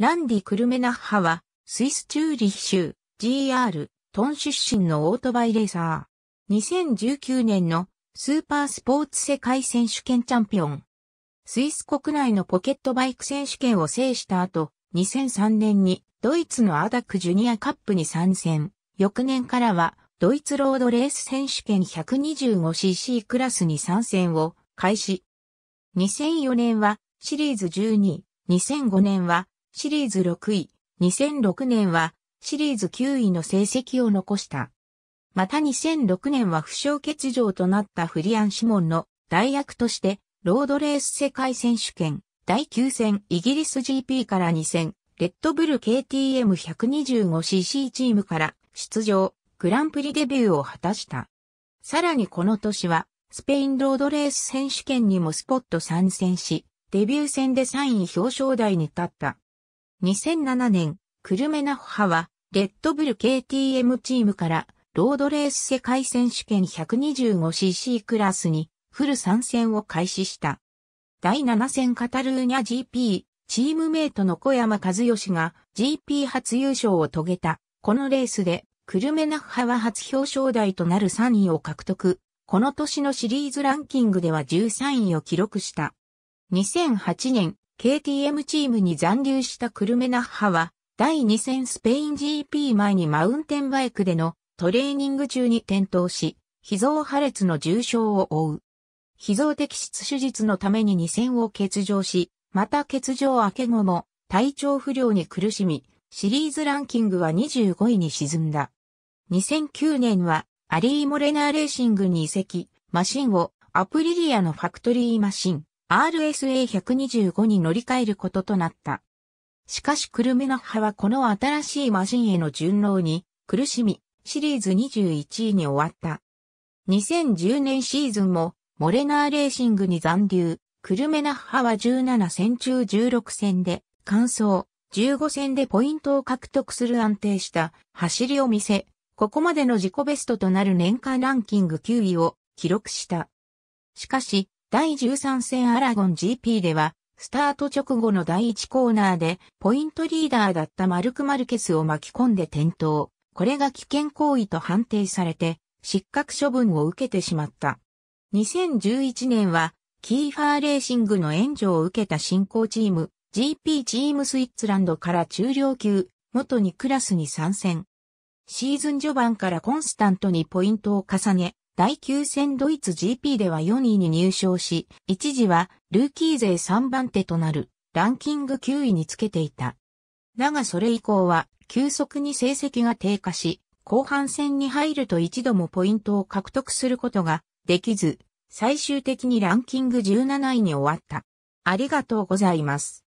ランディ・クルメナッハは、スイス・チューリッシュ、GR、トン出身のオートバイレーサー。2019年のスーパースポーツ世界選手権チャンピオン。スイス国内のポケットバイク選手権を制した後、2003年にドイツのアダックジュニアカップに参戦。翌年からは、ドイツロードレース選手権 125cc クラスに参戦を開始。2004年はシリーズ12、2005年はシリーズ6位、2006年はシリーズ9位の成績を残した。また2006年は負傷欠場となったフリアン・シモンの代役として、ロードレース世界選手権、第9戦イギリス GP から2戦、レッドブル KTM125cc チームから出場、グランプリデビューを果たした。さらにこの年は、スペインロードレース選手権にもスポット参戦し、デビュー戦で3位表彰台に立った。2007年、クルメナッハは、レッドブル KTM チームから、ロードレース世界選手権 125cc クラスに、フル参戦を開始した。第7戦カタルーニャ GP、チームメイトの小山和義が GP 初優勝を遂げた。このレースで、クルメナッハは初表彰台となる3位を獲得。この年のシリーズランキングでは13位を記録した。2008年、KTM チームに残留したクルメナッハは、第2戦スペイン GP 前にマウンテンバイクでのトレーニング中に転倒し、脾臓破裂の重傷を負う。脾臓的質手術のために2戦を欠場し、また欠場明け後も体調不良に苦しみ、シリーズランキングは25位に沈んだ。2009年はアリー・モレナーレーシングに移籍、マシンをアプリリアのファクトリーマシン、RSA125 に乗り換えることとなった。しかしクルメナッハはこの新しいマシンへの順応に苦しみ、シリーズ21位に終わった。2010年シーズンもモレナーレーシングに残留、クルメナッハは17戦中16戦で完走、15戦でポイントを獲得する安定した走りを見せ、ここまでの自己ベストとなる年間ランキング9位を記録した。しかし、第13戦アラゴン GP では、スタート直後の第1コーナーで、ポイントリーダーだったマルク・マルケスを巻き込んで転倒。これが危険行為と判定されて、失格処分を受けてしまった。2011年は、キーファーレーシングの援助を受けた新興チーム、GP チームスイッツランドから中量級、元にクラスに参戦。シーズン序盤からコンスタントにポイントを重ね、第9戦ドイツ GP では4位に入賞し、一時はルーキー勢3番手となるランキング9位につけていた。だがそれ以降は急速に成績が低下し、後半戦に入ると一度もポイントを獲得することができず、最終的にランキング17位に終わった。ありがとうございます。